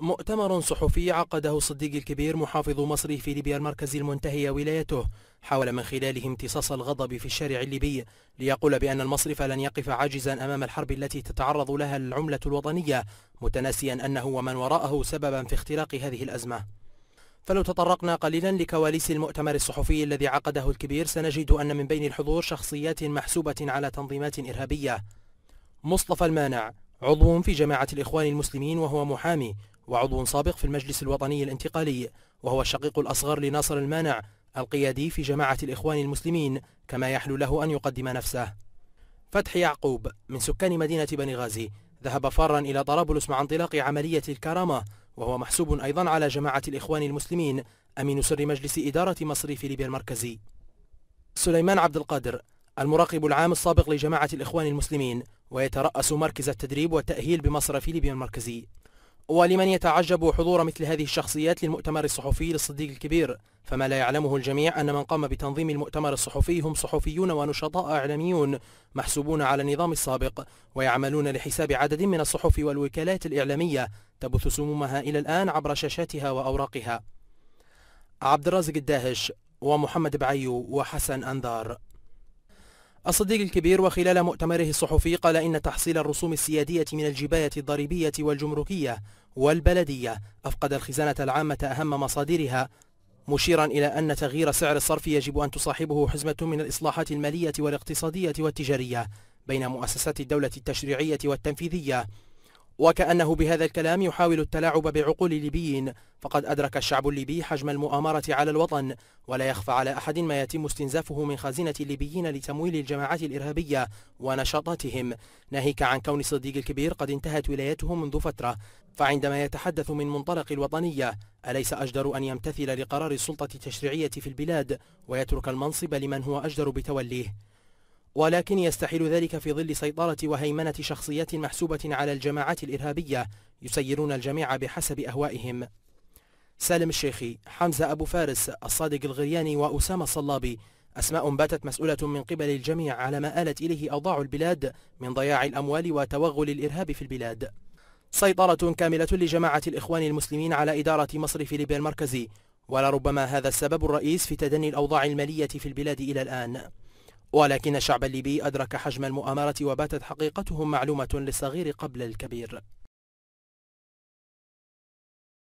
مؤتمر صحفي عقده صديق الكبير محافظ مصر في ليبيا المركز المنتهي ولايته حاول من خلاله امتصاص الغضب في الشارع الليبي ليقول بأن المصرف لن يقف عاجزا أمام الحرب التي تتعرض لها العملة الوطنية متناسيا أنه ومن وراءه سببا في اختراق هذه الأزمة فلو تطرقنا قليلا لكواليس المؤتمر الصحفي الذي عقده الكبير سنجد أن من بين الحضور شخصيات محسوبة على تنظيمات إرهابية مصطفى المانع عضو في جماعة الإخوان المسلمين وهو محامي وعضو سابق في المجلس الوطني الانتقالي وهو الشقيق الأصغر لناصر المانع القيادي في جماعة الإخوان المسلمين كما يحلو له أن يقدم نفسه فتح يعقوب من سكان مدينة بني غازي ذهب فارا إلى طرابلس مع انطلاق عملية الكرامة وهو محسوب أيضا على جماعة الإخوان المسلمين أمين سر مجلس إدارة في ليبيا المركزي سليمان عبد القادر المراقب العام السابق لجماعة الإخوان المسلمين ويترأس مركز التدريب والتأهيل بمصرف ليبيا المركزي ولمن يتعجب حضور مثل هذه الشخصيات للمؤتمر الصحفي للصديق الكبير فما لا يعلمه الجميع أن من قام بتنظيم المؤتمر الصحفي هم صحفيون ونشطاء إعلاميون محسوبون على النظام السابق ويعملون لحساب عدد من الصحف والوكالات الإعلامية تبث سمومها إلى الآن عبر شاشاتها وأوراقها عبد الرازق الداهش ومحمد بعيو وحسن أنذار الصديق الكبير وخلال مؤتمره الصحفي قال إن تحصيل الرسوم السيادية من الجباية الضريبية والجمركية والبلدية أفقد الخزانة العامة أهم مصادرها مشيرا إلى أن تغيير سعر الصرف يجب أن تصاحبه حزمة من الإصلاحات المالية والاقتصادية والتجارية بين مؤسسات الدولة التشريعية والتنفيذية وكأنه بهذا الكلام يحاول التلاعب بعقول الليبيين فقد أدرك الشعب الليبي حجم المؤامرة على الوطن ولا يخفى على أحد ما يتم استنزافه من خزينة الليبيين لتمويل الجماعات الإرهابية ونشاطاتهم ناهيك عن كون الصديق الكبير قد انتهت ولايته منذ فترة فعندما يتحدث من منطلق الوطنية أليس أجدر أن يمتثل لقرار السلطة التشريعية في البلاد ويترك المنصب لمن هو أجدر بتوليه ولكن يستحيل ذلك في ظل سيطرة وهيمنة شخصيات محسوبة على الجماعات الإرهابية يسيرون الجميع بحسب أهوائهم سالم الشيخي، حمزة أبو فارس، الصادق الغرياني وأسامة الصلابي أسماء باتت مسؤولة من قبل الجميع على ما آلت إليه أوضاع البلاد من ضياع الأموال وتوغل الإرهاب في البلاد سيطرة كاملة لجماعة الإخوان المسلمين على إدارة مصرف ليبيا المركزي ولربما هذا السبب الرئيس في تدني الأوضاع المالية في البلاد إلى الآن ولكن الشعب الليبي أدرك حجم المؤامرة وباتت حقيقتهم معلومة للصغير قبل الكبير